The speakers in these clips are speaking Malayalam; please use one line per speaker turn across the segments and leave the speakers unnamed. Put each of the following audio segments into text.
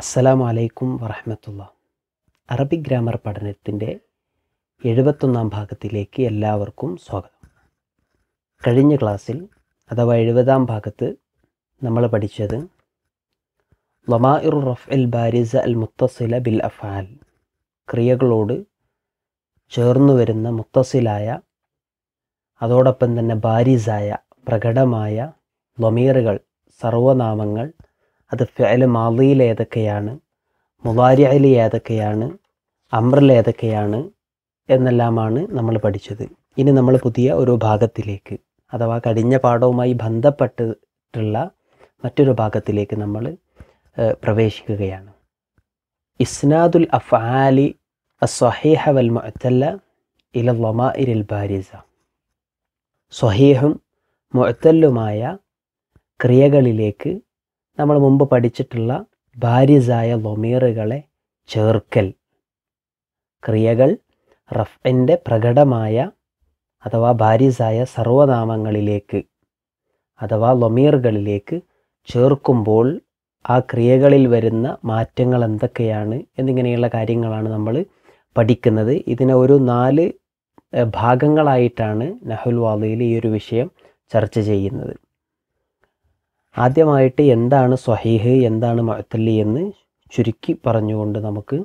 അസ്സലാം അലൈക്കും വറഹമത്തുള്ള അറബി ഗ്രാമർ പഠനത്തിൻ്റെ എഴുപത്തൊന്നാം ഭാഗത്തിലേക്ക് എല്ലാവർക്കും സ്വാഗതം കഴിഞ്ഞ ക്ലാസ്സിൽ അഥവാ എഴുപതാം ഭാഗത്ത് നമ്മൾ പഠിച്ചത് ഇർ റഫ് എൽ ബാരിസ അൽ മുത്തസില ബിൽ അഫാൽ ക്രിയകളോട് ചേർന്നു വരുന്ന മുത്തസിലായ അതോടൊപ്പം തന്നെ ബാരിസായ പ്രകടമായ ലൊമീറുകൾ സർവനാമങ്ങൾ അത് ഫിഅൽ മാലിയിൽ ഏതൊക്കെയാണ് മുലാരിയയിൽ ഏതൊക്കെയാണ് അമ്രിൽ ഏതൊക്കെയാണ് എന്നെല്ലാമാണ് നമ്മൾ പഠിച്ചത് ഇനി നമ്മൾ പുതിയ ഒരു ഭാഗത്തിലേക്ക് അഥവാ കഴിഞ്ഞ പാഠവുമായി ബന്ധപ്പെട്ടിട്ടുള്ള മറ്റൊരു ഭാഗത്തിലേക്ക് നമ്മൾ പ്രവേശിക്കുകയാണ് ഇസ്നാദുൽ അഫാലി അസ്വഹീഹ വൽ മുഅത്തല്ല ഇല ലൊമ ഇരിൽ ബാരിസ സ്വഹീഹും മുഅത്തല്ലുമായ ക്രിയകളിലേക്ക് നമ്മൾ മുമ്പ് പഠിച്ചിട്ടുള്ള ഭാര്യസായ ലൊമീറുകളെ ചേർക്കൽ ക്രിയകൾ റഫിൻ്റെ പ്രകടമായ അഥവാ ഭാര്യസായ സർവനാമങ്ങളിലേക്ക് അഥവാ ലൊമീറുകളിലേക്ക് ചേർക്കുമ്പോൾ ആ ക്രിയകളിൽ വരുന്ന മാറ്റങ്ങൾ എന്തൊക്കെയാണ് എന്നിങ്ങനെയുള്ള കാര്യങ്ങളാണ് നമ്മൾ പഠിക്കുന്നത് ഇതിനെ ഒരു നാല് ഭാഗങ്ങളായിട്ടാണ് നഹുൽ വാലയിൽ ഈ ഒരു വിഷയം ചർച്ച ചെയ്യുന്നത് ആദ്യമായിട്ട് എന്താണ് സ്വഹീഹ് എന്താണ് മഅത്തല്ലി എന്ന് ചുരുക്കി പറഞ്ഞുകൊണ്ട് നമുക്ക്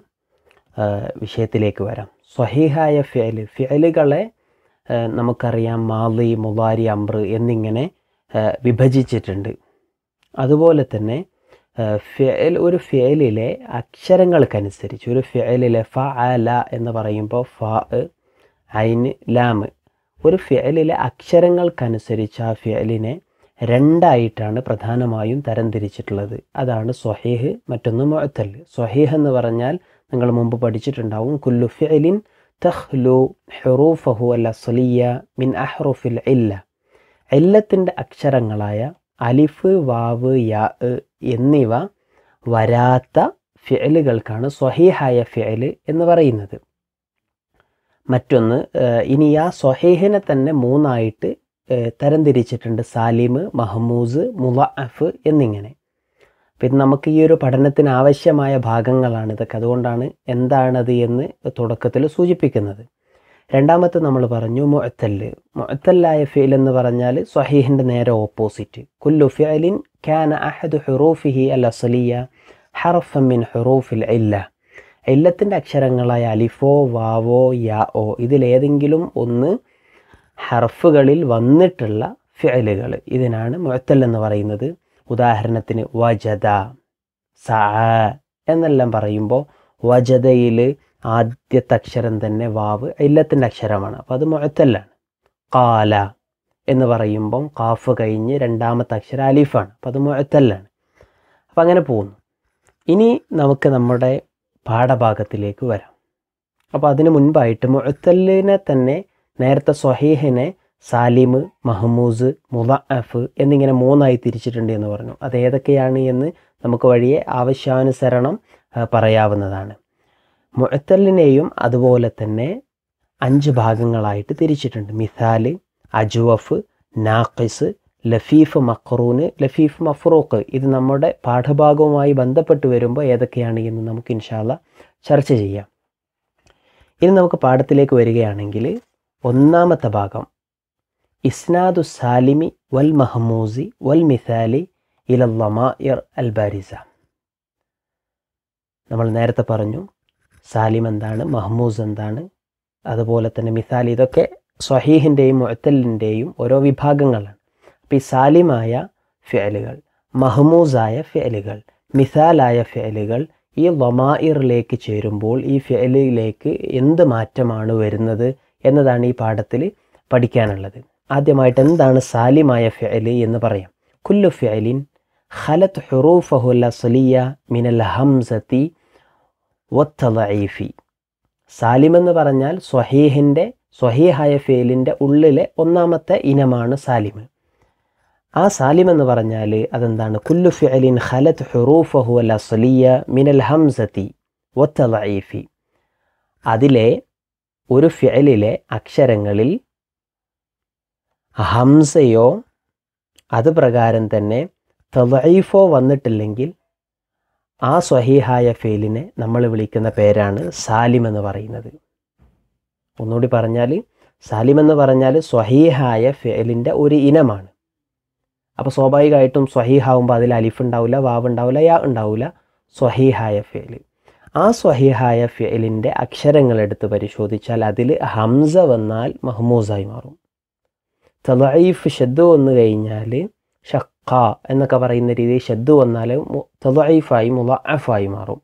വിഷയത്തിലേക്ക് വരാം സ്വഹീഹായ ഫിയൽ ഫിയലുകളെ നമുക്കറിയാം മാലി മുബാരി അമ്ര എന്നിങ്ങനെ വിഭജിച്ചിട്ടുണ്ട് അതുപോലെ തന്നെ ഫിയൽ ഒരു ഫിയലിലെ അക്ഷരങ്ങൾക്കനുസരിച്ച് ഒരു ഫിയലിലെ ഫ അല എന്ന് പറയുമ്പോൾ ഫ ഐന് ലാം ഒരു ഫിയലിലെ അക്ഷരങ്ങൾക്കനുസരിച്ച് ആ ഫിയലിനെ രണ്ടായിട്ടാണ് പ്രധാനമായും തരംതിരിച്ചിട്ടുള്ളത് അതാണ് സൊഹേഹ് മറ്റൊന്ന് മൊഴത്തൽ സൊഹേഹ് എന്ന് പറഞ്ഞാൽ നിങ്ങൾ മുമ്പ് പഠിച്ചിട്ടുണ്ടാവും കുല്ലു ഫിലിൻ തഹ്ലു ഹെറൂഫഹു അല്ല സൊലിയ മിൻ അഹ്റുഫിൽ ഇല്ല എല്ലത്തിൻ്റെ അക്ഷരങ്ങളായ അലിഫ് വാവ് യാ എന്നിവ വരാത്ത ഫിയലുകൾക്കാണ് സ്വഹീഹായ ഫിയല് എന്ന് പറയുന്നത് മറ്റൊന്ന് ഇനി ആ സൊഹേഹിനെ തന്നെ മൂന്നായിട്ട് തരംതിരിച്ചിട്ടുണ്ട് സാലിം മഹമൂസ് മുലഅഫ് എന്നിങ്ങനെ പിന്നെ നമുക്ക് ഈ ഒരു പഠനത്തിന് ആവശ്യമായ ഭാഗങ്ങളാണ് ഇതൊക്കെ അതുകൊണ്ടാണ് എന്താണത് എന്ന് തുടക്കത്തിൽ സൂചിപ്പിക്കുന്നത് രണ്ടാമത്തെ നമ്മൾ പറഞ്ഞു മൊഴത്തല്ല് മൊഴത്തല്ലായ ഫിൽ എന്ന് പറഞ്ഞാൽ സ്വഹീഹിൻ്റെ നേരെ ഓപ്പോസിറ്റ് കുല്ലു ഫിഅലിൻ ക്യാന അഹദ് ഹുറൂഫിഹി അൽ അസലിയ ഹറഫമിൻ മിൻ ഹുറൂഫിൽ ഇല്ല എല്ലത്തിൻ്റെ അക്ഷരങ്ങളായ അലിഫോ വാവോ യാ ഓ ഇതിലേതെങ്കിലും ഒന്ന് ഹർഫുകളിൽ വന്നിട്ടുള്ള ഫിയലുകൾ ഇതിനാണ് മുഴത്തൽ എന്ന് പറയുന്നത് ഉദാഹരണത്തിന് വജത സ എന്നെല്ലാം പറയുമ്പോൾ വജതയിൽ ആദ്യത്തെ അക്ഷരം തന്നെ വാവ് ഇല്ലത്തിൻ്റെ അക്ഷരമാണ് അപ്പോൾ അത് മുഴത്തല്ലാണ് കാല എന്ന് പറയുമ്പം കാഫ് കഴിഞ്ഞ് രണ്ടാമത്തെ അക്ഷരം അലീഫാണ് അപ്പോൾ അത് മുഴത്തല്ലാണ് അപ്പം അങ്ങനെ പോകുന്നു ഇനി നമുക്ക് നമ്മുടെ പാഠഭാഗത്തിലേക്ക് വരാം അപ്പോൾ അതിന് മുൻപായിട്ട് മുഴത്തല്ലിനെ തന്നെ നേരത്തെ സൊഹീഹിനെ സാലിമ് മഹമൂസ് മുദഅഫ് എന്നിങ്ങനെ മൂന്നായി തിരിച്ചിട്ടുണ്ട് എന്ന് പറഞ്ഞു അത് ഏതൊക്കെയാണ് എന്ന് നമുക്ക് വഴിയെ ആവശ്യാനുസരണം പറയാവുന്നതാണ് മുഴത്തലിനെയും അതുപോലെ തന്നെ അഞ്ച് ഭാഗങ്ങളായിട്ട് തിരിച്ചിട്ടുണ്ട് മിസാൽ അജുവഫ് നാഖിസ് ലഫീഫ് മഖറൂന് ലഫീഫ് മഫറൂഖ് ഇത് നമ്മുടെ പാഠഭാഗവുമായി ബന്ധപ്പെട്ട് വരുമ്പോൾ ഏതൊക്കെയാണ് എന്ന് നമുക്ക് ഇൻഷാല്ല ചർച്ച ചെയ്യാം ഇനി നമുക്ക് പാഠത്തിലേക്ക് വരികയാണെങ്കിൽ ഒന്നാമത്തെ ഭാഗം ഇസ്നാദു സാലിമി വൽ മഹമൂസി വൽ മിസാലി ഇലല്ലമായർ അൽ ബാരിസ നമ്മൾ നേരത്തെ പറഞ്ഞു സാലിം എന്താണ് മഹമൂസ് എന്താണ് അതുപോലെ തന്നെ മിസാലി ഇതൊക്കെ സ്വഹീഹിൻ്റെയും മുഴത്തലിൻ്റെയും ഓരോ വിഭാഗങ്ങളാണ് അപ്പോൾ ഈ സാലിമായ ഫിയലുകൾ മഹമൂസായ ഫിയലുകൾ മിസാലായ ഫിയലുകൾ ഈ വമായിറിലേക്ക് ചേരുമ്പോൾ ഈ ഫിയലിലേക്ക് എന്ത് മാറ്റമാണ് വരുന്നത് എന്നതാണ് ഈ പാഠത്തിൽ പഠിക്കാനുള്ളത് ആദ്യമായിട്ട് എന്താണ് സാലിമായ ഫിഅല് എന്ന് പറയാം കുല്ലു ഫിഅലിൻ ഖലത് ഹുറൂഫുലിയ മിനൽ ഹംസത്തി വത്തലീഫി സാലിമെന്ന് പറഞ്ഞാൽ സ്വഹീഹിൻ്റെ സ്വഹീഹായ ഫേലിൻ്റെ ഉള്ളിലെ ഒന്നാമത്തെ ഇനമാണ് സാലിമ് ആ സാലിം എന്ന് പറഞ്ഞാൽ അതെന്താണ് കുല്ലു ഫിഅലിൻ ഖലത് ഹുറൂഫുലിയ മിനൽ ഹംസത്തി വത്തലീഫി അതിലെ ഒരു ഫിയലിലെ അക്ഷരങ്ങളിൽ ഹംസയോ അത് പ്രകാരം തന്നെ തവൈഫോ വന്നിട്ടില്ലെങ്കിൽ ആ സ്വഹീഹായ ഫേലിനെ നമ്മൾ വിളിക്കുന്ന പേരാണ് സാലിം എന്ന് പറയുന്നത് ഒന്നുകൂടി പറഞ്ഞാൽ സാലിം എന്ന് പറഞ്ഞാൽ സ്വഹീഹായ ഫേലിൻ്റെ ഒരു ഇനമാണ് അപ്പോൾ സ്വാഭാവികമായിട്ടും സ്വഹീഹാവുമ്പോൾ അതിൽ അലിഫ് ഉണ്ടാവില്ല വാവ് ഉണ്ടാവില്ല യാ ഉണ്ടാവില്ല സ്വഹീഹായ ഫേല് ആ സ്വഹിഹായ ഫിയലിൻ്റെ അക്ഷരങ്ങളെടുത്ത് പരിശോധിച്ചാൽ അതിൽ ഹംസ വന്നാൽ മഹ്മൂസായി മാറും തലൈഫ് ഷെദ് വന്നു കഴിഞ്ഞാൽ ഷക്ക എന്നൊക്കെ പറയുന്ന രീതിയിൽ ഷെദ് വന്നാൽ തലൈഫായി മുലഅഫായി മാറും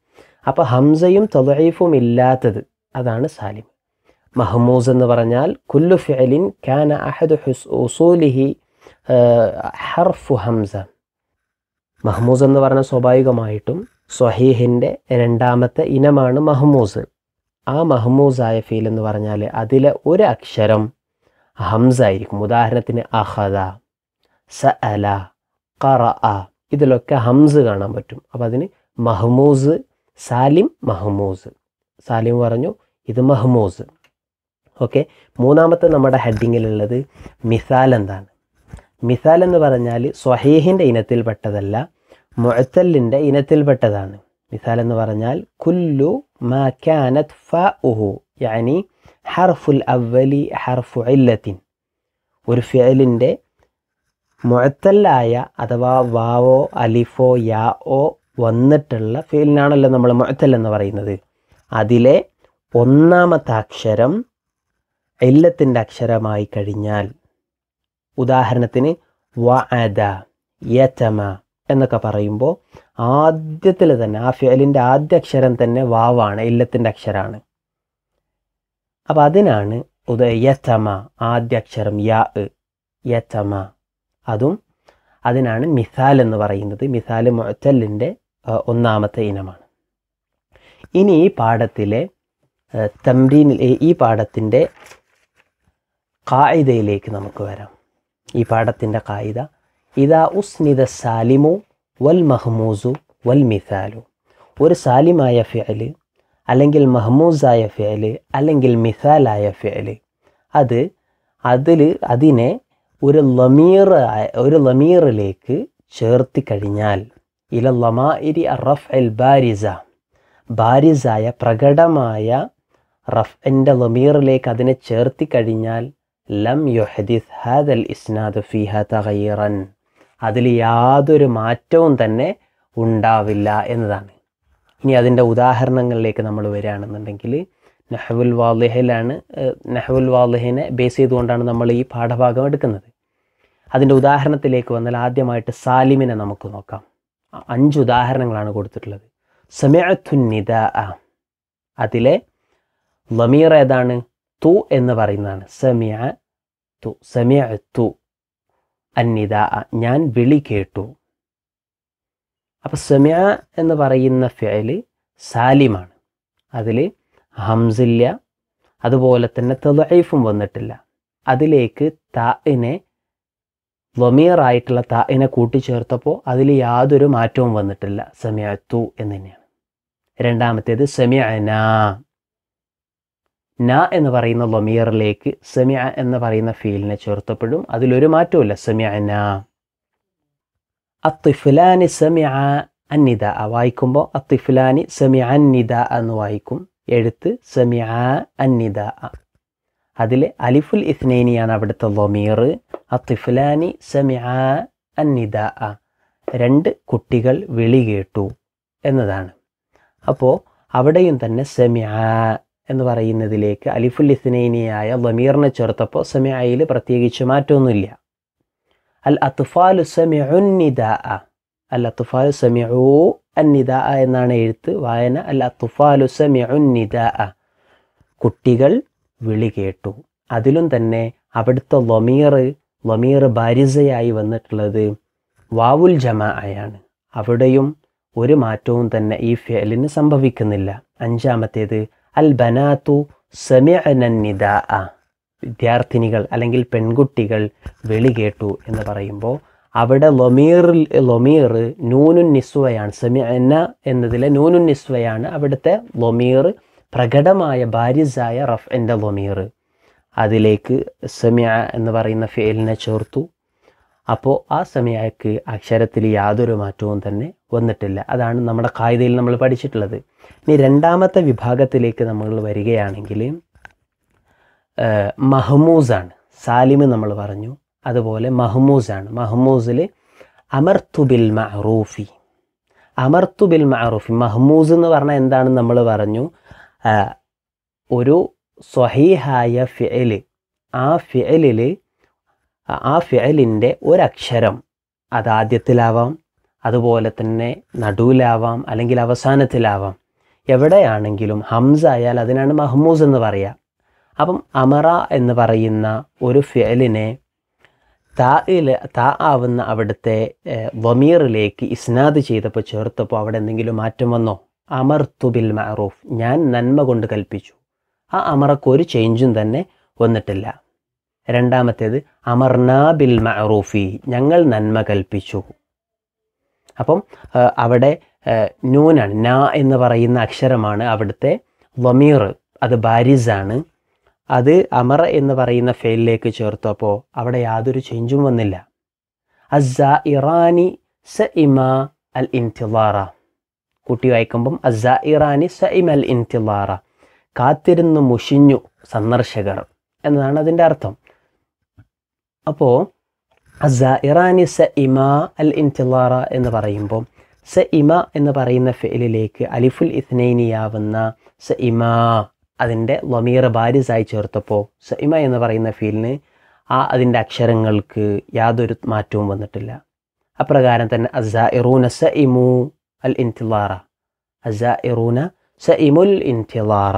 അപ്പോൾ ഹംസയും തലൈഫും ഇല്ലാത്തത് അതാണ് സാലിം മഹ്മൂസ് എന്ന് പറഞ്ഞാൽ കുല്ലു ഫിയലിൻ കാന അഹദ് ഉസൂലിഹി ഹർഫു ഹംസ മഹ്മൂസ് എന്ന് പറഞ്ഞാൽ സ്വാഭാവികമായിട്ടും സ്വഹീഹിൻ്റെ രണ്ടാമത്തെ ഇനമാണ് മഹ്മൂസ് ആ മഹമൂസായ ഫീൽ എന്ന് പറഞ്ഞാൽ അതിലെ ഒരു അക്ഷരം ഹംസ ആയിരിക്കും ഉദാഹരണത്തിന് അഹദ സ അല കറ ഇതിലൊക്കെ ഹംസ് കാണാൻ പറ്റും അപ്പോൾ അതിന് മഹ്മൂസ് സാലിം മഹ്മൂസ് സാലിം പറഞ്ഞു ഇത് മഹ്മൂസ് ഓക്കെ മൂന്നാമത്തെ നമ്മുടെ ഹെഡിങ്ങിലുള്ളത് മിസാൽ എന്താണ് മിസാൽ എന്ന് പറഞ്ഞാൽ സ്വഹീഹിൻ്റെ ഇനത്തിൽപ്പെട്ടതല്ല മൊഴത്തലിൻ്റെ ഇനത്തിൽപ്പെട്ടതാണ് മിസാൽ എന്ന് പറഞ്ഞാൽ കുല്ലു മാനത് ഫ ഉഹു യാനി ഹർഫുൽ അവലി ഹർഫു ഇല്ലത്തിൻ ഒരു ഫിയലിൻ്റെ മുഴത്തല്ലായ അഥവാ വാവോ അലിഫോ യാ ഓ വന്നിട്ടുള്ള ഫീലിനാണല്ലോ നമ്മൾ മൊഴത്തൽ എന്ന് പറയുന്നത് അതിലെ ഒന്നാമത്തെ അക്ഷരം ഇല്ലത്തിൻ്റെ അക്ഷരമായി കഴിഞ്ഞാൽ ഉദാഹരണത്തിന് വ അദ യതമ എന്നൊക്കെ പറയുമ്പോൾ ആദ്യത്തിൽ തന്നെ ആ ഫിയലിൻ്റെ ആദ്യ അക്ഷരം തന്നെ വാവാണ് ഇല്ലത്തിൻ്റെ അക്ഷരമാണ് അപ്പോൾ അതിനാണ് ഉദ യമ ആദ്യ അക്ഷരം യാ യമ അതും അതിനാണ് മിസാൽ എന്ന് പറയുന്നത് മിസാൽ മൊച്ചലിൻ്റെ ഒന്നാമത്തെ ഇനമാണ് ഇനി ഈ പാഠത്തിലെ തംരീനിൽ ഈ പാഠത്തിൻ്റെ കായിതയിലേക്ക് നമുക്ക് വരാം ഈ പാഠത്തിൻ്റെ കായിത ഇതാ ഉസ്നിദ സാലിമു വൽ മഹ്മൂസു വൽ മിസാലു ഒരു സാലിമായ ഫിയല് അല്ലെങ്കിൽ മഹ്മൂസായ ഫിയല് അല്ലെങ്കിൽ മിസാലായ ഫിയല് അത് അതിൽ അതിനെ ഒരു ലമീർ ഒരു ലമീറിലേക്ക് ചേർത്തി കഴിഞ്ഞാൽ ഇല ലമാഇരി റഫ് എൽ ബാരിസ ബാരിസായ പ്രകടമായ റഫ്ഇൻ്റെ ലമീറിലേക്ക് അതിനെ ചേർത്തി കഴിഞ്ഞാൽ ലം യുഹദിസ് ഹാദൽ ഇസ്നാദ് ഫിഹ തഗയ്റൻ അതിൽ യാതൊരു മാറ്റവും തന്നെ ഉണ്ടാവില്ല എന്നതാണ് ഇനി അതിൻ്റെ ഉദാഹരണങ്ങളിലേക്ക് നമ്മൾ വരികയാണെന്നുണ്ടെങ്കിൽ നെഹവുൽ വാലഹിലാണ് നെഹവുൽ വാലഹിനെ ബേസ് ചെയ്തുകൊണ്ടാണ് നമ്മൾ ഈ പാഠഭാഗം എടുക്കുന്നത് അതിൻ്റെ ഉദാഹരണത്തിലേക്ക് വന്നാൽ ആദ്യമായിട്ട് സാലിമിനെ നമുക്ക് നോക്കാം അഞ്ച് ഉദാഹരണങ്ങളാണ് കൊടുത്തിട്ടുള്ളത് സമയത്തുന്നിത അതിലെ ലമീർ ഏതാണ് തു എന്ന് പറയുന്നതാണ് സമിയ തു സമിയ തു അന്നിത ഞാൻ വിളി കേട്ടു അപ്പോൾ സമ്യ എന്ന് പറയുന്ന ഫിയല് സാലിമാണ് അതിൽ ഹംസില്ല അതുപോലെ തന്നെ തെലൈഫും വന്നിട്ടില്ല അതിലേക്ക് താഇനെ ലൊമിയറായിട്ടുള്ള താഇനെ കൂട്ടിച്ചേർത്തപ്പോൾ അതിൽ യാതൊരു മാറ്റവും വന്നിട്ടില്ല സമയത്തു എന്ന് തന്നെയാണ് രണ്ടാമത്തേത് സെമിയന ന എന്ന് പറയുന്ന ലൊമിയറിലേക്ക് സെമിയ എന്ന് പറയുന്ന ഫീലിനെ ചേർത്തപ്പെടും അതിലൊരു മാറ്റവുമില്ല സെമിയ ന അത്തിഫുലാനി സെമിയ അന്നിത വായിക്കുമ്പോൾ അത്തിഫുലാനി സെമിയ അന്നിത എന്ന് വായിക്കും എഴുത്ത് സെമിയ അന്നിത അതിലെ അലിഫുൽ ഇസ്നൈനിയാണ് അവിടുത്തെ ലൊമിയർ അത്തിഫുലാനി സെമിയ അന്നിത രണ്ട് കുട്ടികൾ വിളി കേട്ടു എന്നതാണ് അപ്പോൾ അവിടെയും തന്നെ സെമിയ എന്ന് പറയുന്നതിലേക്ക് അലിഫുല്ലിസ്നൈനിയായ ലമീറിനെ ചേർത്തപ്പോൾ സമയായിൽ പ്രത്യേകിച്ച് മാറ്റമൊന്നുമില്ല അൽ അത്ഫാലു സമിഅുന്നിദ അൽ അത്ഫാലു സമിഉ അന്നിദ എന്നാണ് എഴുത്ത് വായന അൽ അത്ഫാലു സമിഅുന്നിദ കുട്ടികൾ വിളി കേട്ടു അതിലും തന്നെ അവിടുത്തെ ലൊമീർ ലൊമീർ ബാരിസയായി വന്നിട്ടുള്ളത് വാവുൽ ജമാഅയാണ് ആയാണ് അവിടെയും ഒരു മാറ്റവും തന്നെ ഈ ഫേലിന് സംഭവിക്കുന്നില്ല അഞ്ചാമത്തേത് അൽബനാത്തു ബനാത്തു സെമിഅനന്നിദാ വിദ്യാർത്ഥിനികൾ അല്ലെങ്കിൽ പെൺകുട്ടികൾ വെളി കേട്ടു എന്ന് പറയുമ്പോൾ അവിടെ ലൊമീർ ലൊമീർ നൂനുൻ നിസ്വയാണ് സെമിഅന എന്നതിലെ നൂനുൻ നിസ്വയാണ് അവിടുത്തെ ലൊമീർ പ്രകടമായ ബാരിസായ റഫ് എൻ്റെ ലൊമീർ അതിലേക്ക് സെമിയ എന്ന് പറയുന്ന ഫേലിനെ ചേർത്തു അപ്പോൾ ആ സമയക്ക് അക്ഷരത്തിൽ യാതൊരു മാറ്റവും തന്നെ വന്നിട്ടില്ല അതാണ് നമ്മുടെ കായികയിൽ നമ്മൾ പഠിച്ചിട്ടുള്ളത് ഇനി രണ്ടാമത്തെ വിഭാഗത്തിലേക്ക് നമ്മൾ വരികയാണെങ്കിൽ മഹമൂസാണ് സാലിം നമ്മൾ പറഞ്ഞു അതുപോലെ മഹമൂസാണ് മഹമൂസിൽ അമർത്തു ബിൽ മഹറൂഫി അമർത്തു ബിൽ മഹറൂഫി എന്ന് പറഞ്ഞാൽ എന്താണെന്ന് നമ്മൾ പറഞ്ഞു ഒരു സ്വഹീഹായ ഫിയല് ആ ഫിയലിൽ ആ ഫിഅലിൻ്റെ ഒരക്ഷരം ആദ്യത്തിലാവാം അതുപോലെ തന്നെ നടുവിലാവാം അല്ലെങ്കിൽ അവസാനത്തിലാവാം എവിടെയാണെങ്കിലും ഹംസ ആയാൽ അതിനാണ് മഹ്മൂസ് എന്ന് പറയുക അപ്പം അമറ എന്ന് പറയുന്ന ഒരു ഫിയലിനെ തായിൽ താ ആവുന്ന അവിടുത്തെ വമീറിലേക്ക് ഇസ്നാദ് ചെയ്തപ്പോൾ ചേർത്തപ്പോൾ അവിടെ എന്തെങ്കിലും മാറ്റം വന്നോ അമർ ബിൽ മഅറൂഫ് ഞാൻ നന്മ കൊണ്ട് കൽപ്പിച്ചു ആ അമറക്കൊരു ചേഞ്ചും തന്നെ വന്നിട്ടില്ല രണ്ടാമത്തേത് അമർനാ ബിൽ മഅറൂഫി ഞങ്ങൾ നന്മ കൽപ്പിച്ചു അപ്പം അവിടെ നൂനാണ് ന എന്ന് പറയുന്ന അക്ഷരമാണ് അവിടുത്തെ വമീർ അത് ബാരിസാണ് അത് അമർ എന്ന് പറയുന്ന ഫെയിലിലേക്ക് ചേർത്തപ്പോൾ അവിടെ യാതൊരു ചേഞ്ചും വന്നില്ല അസ ഇറാനി സ ഇമ അൽ ഇൻതിവാറ കുട്ടി വായിക്കുമ്പം അസ ഇറാനി സ ഇമ അൽ ഇൻതിവാറ കാത്തിരുന്നു മുഷിഞ്ഞു സന്ദർശകർ എന്നതാണ് അതിൻ്റെ അർത്ഥം അപ്പോൾ ഇറാനി സ ഇമ അൽ ഇൻതിലാറ എന്ന് പറയുമ്പോൾ സ ഇമ എന്ന് പറയുന്ന ഫെയിലിലേക്ക് അലിഫുൽ ഇസ്നൈനിയാവുന്ന സ ഇമ അതിൻ്റെ ലൊമീർ ബാരിസായി ചേർത്തപ്പോൾ സ ഇമ എന്ന് പറയുന്ന ഫീലിന് ആ അതിൻ്റെ അക്ഷരങ്ങൾക്ക് യാതൊരു മാറ്റവും വന്നിട്ടില്ല അപ്രകാരം തന്നെ അസ ഇറൂന സ ഇമു അൽ ഇൻതിലാറ അസ ഇറൂന സ ഇമുൽ ഇൻതിലാറ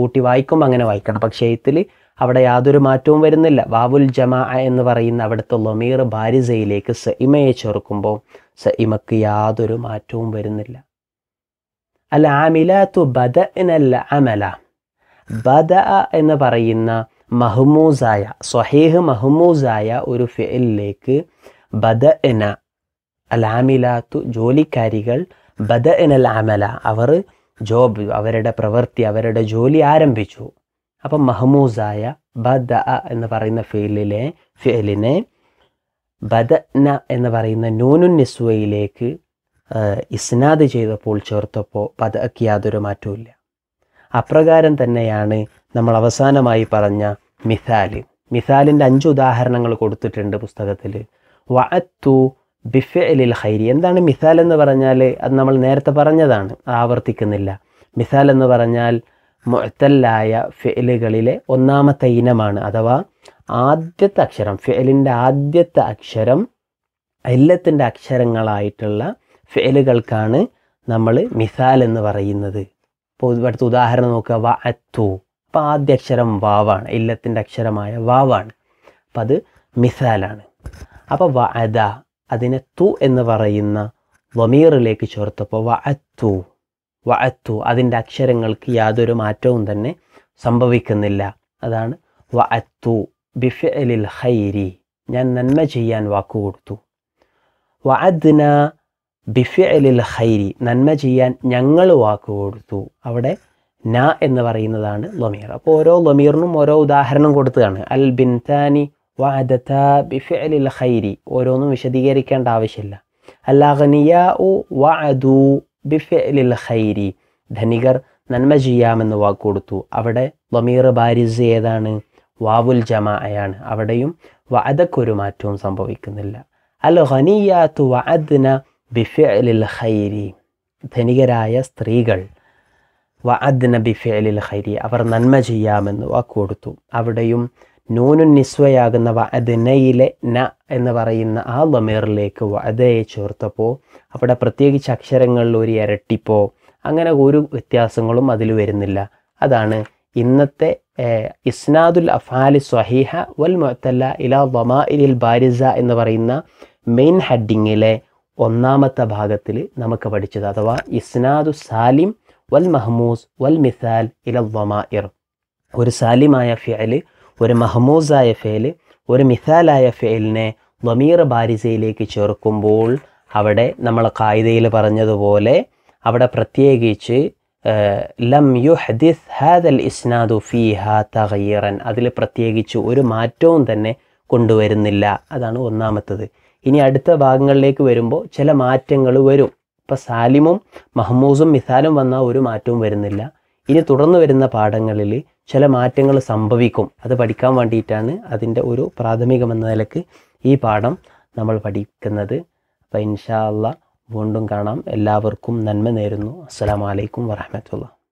കൂട്ടി വായിക്കുമ്പോൾ അങ്ങനെ വായിക്കണം പക്ഷേ ഇതിൽ അവിടെ യാതൊരു മാറ്റവും വരുന്നില്ല വാവുൽ ജമാ എന്ന് പറയുന്ന അവിടുത്തെ ലൊമീർ ബാരിസയിലേക്ക് സഇമയെ ചേർക്കുമ്പോൾ ഇമക്ക് യാതൊരു മാറ്റവും വരുന്നില്ല അൽ തു ബദ എന്നല്ല അമല ബദ എന്ന് പറയുന്ന മഹ്മൂസായ സ്വഹീഹ് മഹ്മൂസായ ഒരു ഫിലിലേക്ക് ബദ എന അൽ ആമിലാത്തു ജോലിക്കാരികൾ ബദ എനൽ അമല അവർ ജോബ് അവരുടെ പ്രവൃത്തി അവരുടെ ജോലി ആരംഭിച്ചു അപ്പം മഹമൂസായ ബദ എന്ന് പറയുന്ന ഫീലിലെ ബദ ന എന്ന് പറയുന്ന നൂനു നിസ്വയിലേക്ക് ഇസ്നാദ് ചെയ്തപ്പോൾ ചേർത്തപ്പോൾ ബദക്ക് യാതൊരു മാറ്റവും അപ്രകാരം തന്നെയാണ് നമ്മൾ അവസാനമായി പറഞ്ഞ മിഥാൽ മിഥാലിൻ്റെ അഞ്ച് ഉദാഹരണങ്ങൾ കൊടുത്തിട്ടുണ്ട് പുസ്തകത്തിൽ വഅത്തു ബിഫലിൽ ഹൈരി എന്താണ് മിഥാൽ എന്ന് പറഞ്ഞാൽ അത് നമ്മൾ നേരത്തെ പറഞ്ഞതാണ് ആവർത്തിക്കുന്നില്ല മിസാൽ എന്ന് പറഞ്ഞാൽ മൊത്തല്ലായ ഫെലുകളിലെ ഒന്നാമത്തെ ഇനമാണ് അഥവാ ആദ്യത്തെ അക്ഷരം ഫെലിൻ്റെ ആദ്യത്തെ അക്ഷരം എല്ലത്തിൻ്റെ അക്ഷരങ്ങളായിട്ടുള്ള ഫെലുകൾക്കാണ് നമ്മൾ മിസാൽ എന്ന് പറയുന്നത് ഇപ്പോൾ അടുത്ത ഉദാഹരണം നോക്കുക വ അത്തു അപ്പോൾ ആദ്യ അക്ഷരം വാവാണ് ഇല്ലത്തിൻ്റെ അക്ഷരമായ വാവാണ് അപ്പം അത് മിസാലാണ് അപ്പോൾ വ അതിനെ തു എന്ന് പറയുന്ന വമീറിലേക്ക് ചേർത്തപ്പോൾ വ അത്തു വഅത്തു അതിൻ്റെ അക്ഷരങ്ങൾക്ക് യാതൊരു മാറ്റവും തന്നെ സംഭവിക്കുന്നില്ല അതാണ് വഅത്തു ബിഫലിൽ ഹൈരി ഞാൻ നന്മ ചെയ്യാൻ വാക്കുകൊടുത്തു വഅദ്ന ബിഫലിൽ ഹൈരി നന്മ ചെയ്യാൻ ഞങ്ങൾ വാക്കുകൊടുത്തു അവിടെ ന എന്ന് പറയുന്നതാണ് ലൊമീർ അപ്പോൾ ഓരോ ലൊമീറിനും ഓരോ ഉദാഹരണം കൊടുത്തതാണ് അൽ ബിൻതാനി വഅദത ബിഫലിൽ ഹൈരി ഓരോന്നും വിശദീകരിക്കേണ്ട ആവശ്യമില്ല അല്ലാഹനിയ വഅദു ബിഫലിൽ ഖൈരി ധനികർ നന്മ ചെയ്യാമെന്ന് വാക്കുകൊടുത്തു അവിടെ വമീർ ബാരിസ് ഏതാണ് വാവുൽ ജമാഅയാണ് അവിടെയും വഅദക്കൊരു മാറ്റവും സംഭവിക്കുന്നില്ല അൽ ഹനിയാത്തു വഅദ്ന ബിഫലിൽ ഖൈരി ധനികരായ സ്ത്രീകൾ വഅദ്ന ബിഫലിൽ ഖൈരി അവർ നന്മ ചെയ്യാമെന്ന് വാക്കുകൊടുത്തു അവിടെയും നൂനു നിസ്വയാകുന്ന വഅദനയിലെ ന എന്ന് പറയുന്ന ആ ലമേറിലേക്ക് വഅദയെ ചേർത്തപ്പോൾ അവിടെ പ്രത്യേകിച്ച് അക്ഷരങ്ങളിൽ ഒരു ഇരട്ടിപ്പോ അങ്ങനെ ഒരു വ്യത്യാസങ്ങളും അതിൽ വരുന്നില്ല അതാണ് ഇന്നത്തെ ഇസ്നാദുൽ അഫാലി സ്വഹീഹ വൽ മുഅത്തല്ല ഇലാ വമാഇലിൽ ബാരിസ എന്ന് പറയുന്ന മെയിൻ ഹെഡിങ്ങിലെ ഒന്നാമത്തെ ഭാഗത്തിൽ നമുക്ക് പഠിച്ചത് അഥവാ ഇസ്നാദു സാലിം വൽ മഹ്മൂസ് വൽ മിസാൽ ഇല വമാഇർ ഒരു സാലിമായ ഫിയല് ഒരു മഹമൂസായ ഫേൽ ഒരു മിഥാലായ ഫേലിനെ ദമീർ ബാരിസയിലേക്ക് ചേർക്കുമ്പോൾ അവിടെ നമ്മൾ കായികയിൽ പറഞ്ഞതുപോലെ അവിടെ പ്രത്യേകിച്ച് ലം യു ഹദിസ് ഹാദൽ ഇസ്നാദു ഫി ഹാ തഹീറൻ അതിൽ പ്രത്യേകിച്ച് ഒരു മാറ്റവും തന്നെ കൊണ്ടുവരുന്നില്ല അതാണ് ഒന്നാമത്തത് ഇനി അടുത്ത ഭാഗങ്ങളിലേക്ക് വരുമ്പോൾ ചില മാറ്റങ്ങൾ വരും ഇപ്പോൾ സാലിമും മഹമൂസും മിസാലും വന്നാൽ ഒരു മാറ്റവും വരുന്നില്ല ഇനി തുടർന്ന് വരുന്ന പാഠങ്ങളിൽ ചില മാറ്റങ്ങൾ സംഭവിക്കും അത് പഠിക്കാൻ വേണ്ടിയിട്ടാണ് അതിൻ്റെ ഒരു പ്രാഥമികമെന്ന നിലക്ക് ഈ പാഠം നമ്മൾ പഠിക്കുന്നത് അപ്പോൾ ഇൻഷാ അല്ല വീണ്ടും കാണാം എല്ലാവർക്കും നന്മ നേരുന്നു അസ്സാം വലൈക്കും വറഹമത്തുള്ള